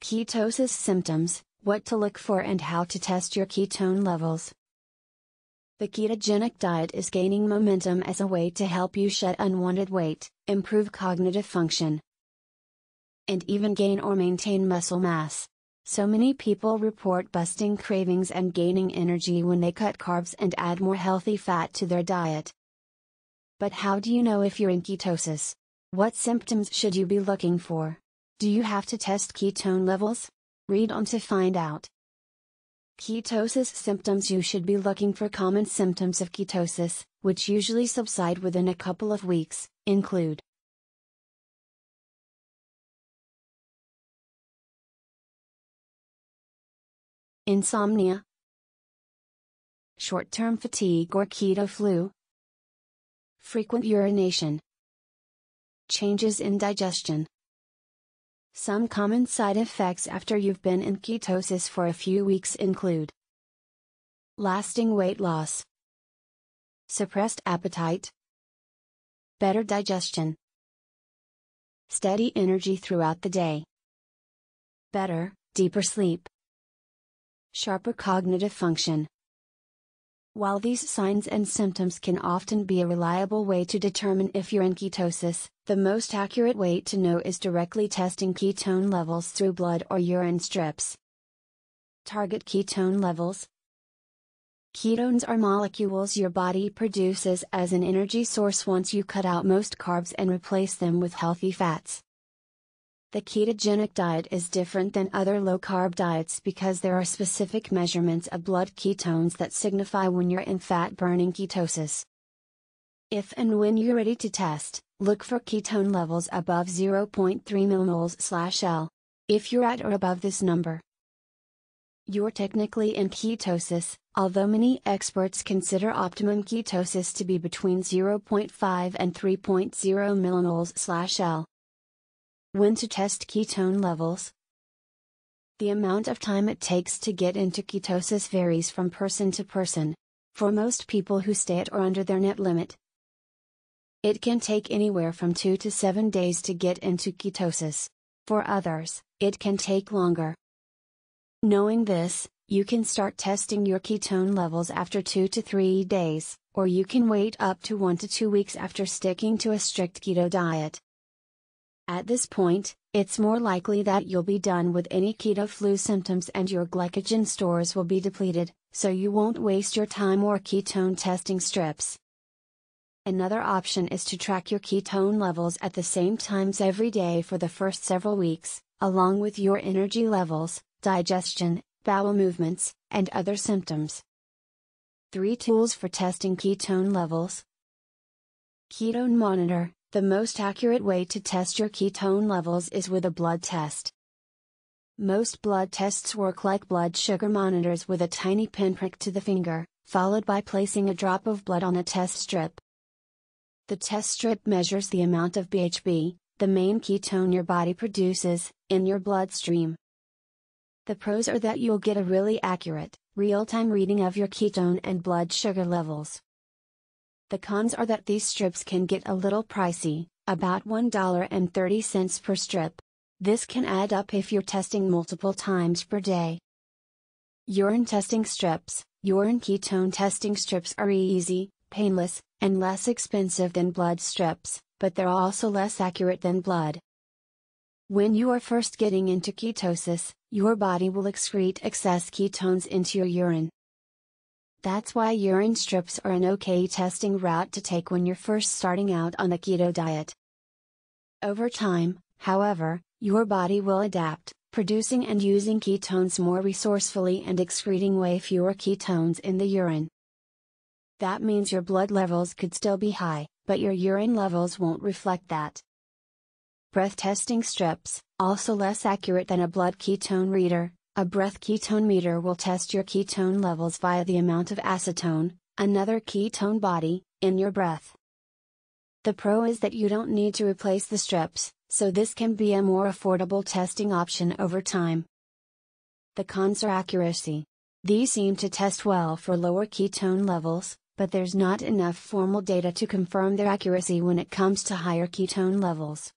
Ketosis symptoms, what to look for and how to test your ketone levels. The ketogenic diet is gaining momentum as a way to help you shed unwanted weight, improve cognitive function, and even gain or maintain muscle mass. So many people report busting cravings and gaining energy when they cut carbs and add more healthy fat to their diet. But how do you know if you're in ketosis? What symptoms should you be looking for? Do you have to test ketone levels? Read on to find out. Ketosis symptoms You should be looking for common symptoms of ketosis, which usually subside within a couple of weeks, include insomnia, short term fatigue or keto flu, frequent urination, changes in digestion. Some common side effects after you've been in ketosis for a few weeks include lasting weight loss, suppressed appetite, better digestion, steady energy throughout the day, better, deeper sleep, sharper cognitive function. While these signs and symptoms can often be a reliable way to determine if you're in ketosis, the most accurate way to know is directly testing ketone levels through blood or urine strips. Target ketone levels Ketones are molecules your body produces as an energy source once you cut out most carbs and replace them with healthy fats. The ketogenic diet is different than other low carb diets because there are specific measurements of blood ketones that signify when you're in fat burning ketosis. If and when you're ready to test, look for ketone levels above 0.3 mmol L. If you're at or above this number, you're technically in ketosis, although many experts consider optimum ketosis to be between 0.5 and 3.0 mmol L. When to test ketone levels. The amount of time it takes to get into ketosis varies from person to person. For most people who stay at or under their net limit, it can take anywhere from 2 to 7 days to get into ketosis. For others, it can take longer. Knowing this, you can start testing your ketone levels after 2 to 3 days, or you can wait up to 1 to 2 weeks after sticking to a strict keto diet. At this point, it's more likely that you'll be done with any keto flu symptoms and your glycogen stores will be depleted, so you won't waste your time or ketone testing strips. Another option is to track your ketone levels at the same times every day for the first several weeks, along with your energy levels, digestion, bowel movements, and other symptoms. 3 Tools for Testing Ketone Levels Ketone Monitor the most accurate way to test your ketone levels is with a blood test. Most blood tests work like blood sugar monitors with a tiny pinprick to the finger, followed by placing a drop of blood on a test strip. The test strip measures the amount of BHB, the main ketone your body produces, in your bloodstream. The pros are that you'll get a really accurate, real time reading of your ketone and blood sugar levels. The cons are that these strips can get a little pricey, about $1.30 per strip. This can add up if you're testing multiple times per day. Urine testing strips Urine ketone testing strips are easy, painless, and less expensive than blood strips, but they're also less accurate than blood. When you are first getting into ketosis, your body will excrete excess ketones into your urine. That's why urine strips are an okay testing route to take when you're first starting out on the keto diet. Over time, however, your body will adapt, producing and using ketones more resourcefully and excreting way fewer ketones in the urine. That means your blood levels could still be high, but your urine levels won't reflect that. Breath testing strips, also less accurate than a blood ketone reader, a breath ketone meter will test your ketone levels via the amount of acetone, another ketone body, in your breath. The pro is that you don't need to replace the strips, so this can be a more affordable testing option over time. The cons are accuracy. These seem to test well for lower ketone levels, but there's not enough formal data to confirm their accuracy when it comes to higher ketone levels.